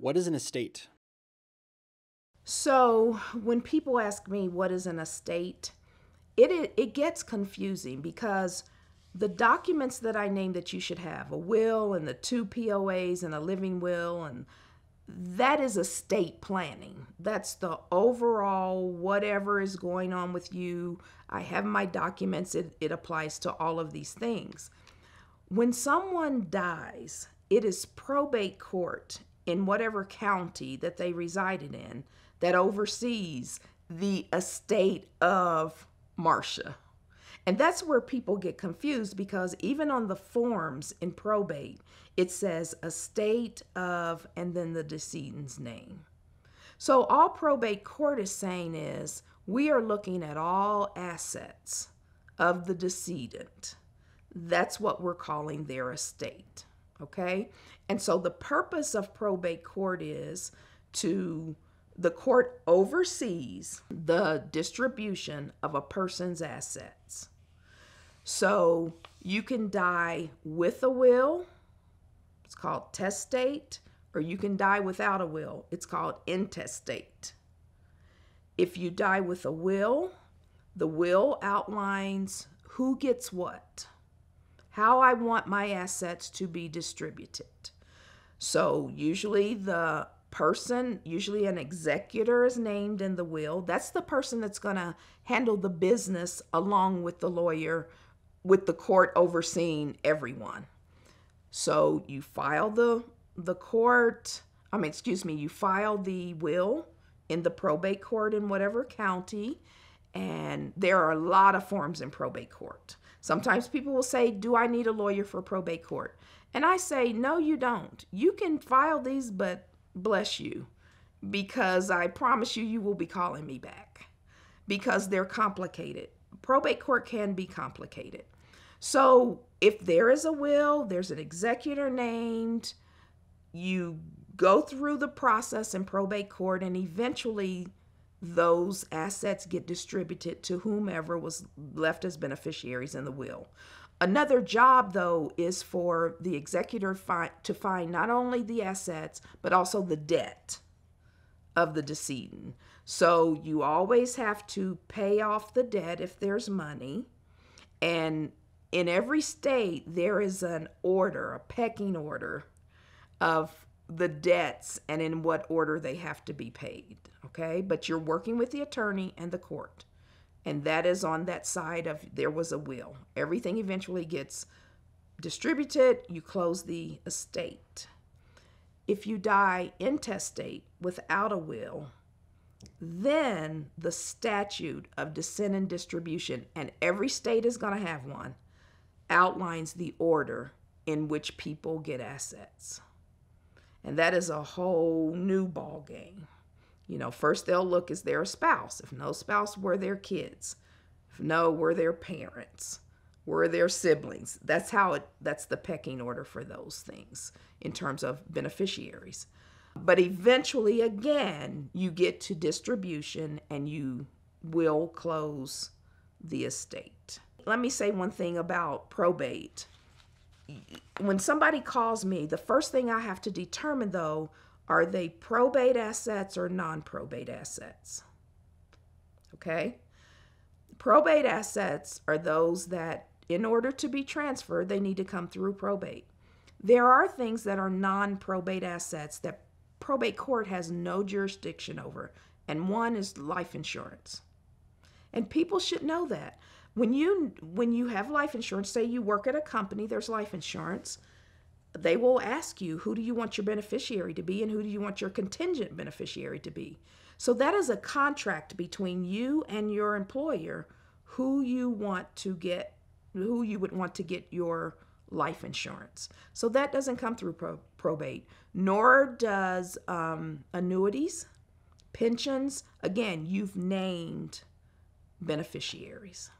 What is an estate? So, when people ask me what is an estate, it, it, it gets confusing because the documents that I name that you should have a will and the two POAs and a living will and that is estate planning. That's the overall whatever is going on with you. I have my documents, it, it applies to all of these things. When someone dies, it is probate court in whatever county that they resided in that oversees the estate of Marcia. And that's where people get confused because even on the forms in probate, it says estate of and then the decedent's name. So all probate court is saying is we are looking at all assets of the decedent. That's what we're calling their estate okay? And so the purpose of probate court is to the court oversees the distribution of a person's assets. So you can die with a will, it's called testate, or you can die without a will, it's called intestate. If you die with a will, the will outlines who gets what how I want my assets to be distributed. So, usually the person, usually an executor is named in the will. That's the person that's going to handle the business along with the lawyer, with the court overseeing everyone. So, you file the the court, I mean, excuse me, you file the will in the probate court in whatever county, and there are a lot of forms in probate court. Sometimes people will say, Do I need a lawyer for probate court? And I say, No, you don't. You can file these, but bless you, because I promise you, you will be calling me back because they're complicated. Probate court can be complicated. So if there is a will, there's an executor named, you go through the process in probate court, and eventually those assets get distributed to whomever was left as beneficiaries in the will. Another job, though, is for the executor fi to find not only the assets, but also the debt of the decedent. So you always have to pay off the debt if there's money. And in every state, there is an order, a pecking order of the debts and in what order they have to be paid. Okay, but you're working with the attorney and the court, and that is on that side of there was a will. Everything eventually gets distributed, you close the estate. If you die intestate without a will, then the statute of descent and distribution, and every state is going to have one, outlines the order in which people get assets. And that is a whole new ball game. You know, first they'll look is there a spouse? If no spouse, were their kids? If no, were their parents? Were their siblings? That's how it that's the pecking order for those things in terms of beneficiaries. But eventually again, you get to distribution and you will close the estate. Let me say one thing about probate when somebody calls me, the first thing I have to determine though, are they probate assets or non-probate assets? Okay? Probate assets are those that in order to be transferred, they need to come through probate. There are things that are non-probate assets that probate court has no jurisdiction over, and one is life insurance. And people should know that when you when you have life insurance say you work at a company there's life insurance they will ask you who do you want your beneficiary to be and who do you want your contingent beneficiary to be so that is a contract between you and your employer who you want to get who you would want to get your life insurance so that doesn't come through pro- probate nor does um, annuities pensions again you've named beneficiaries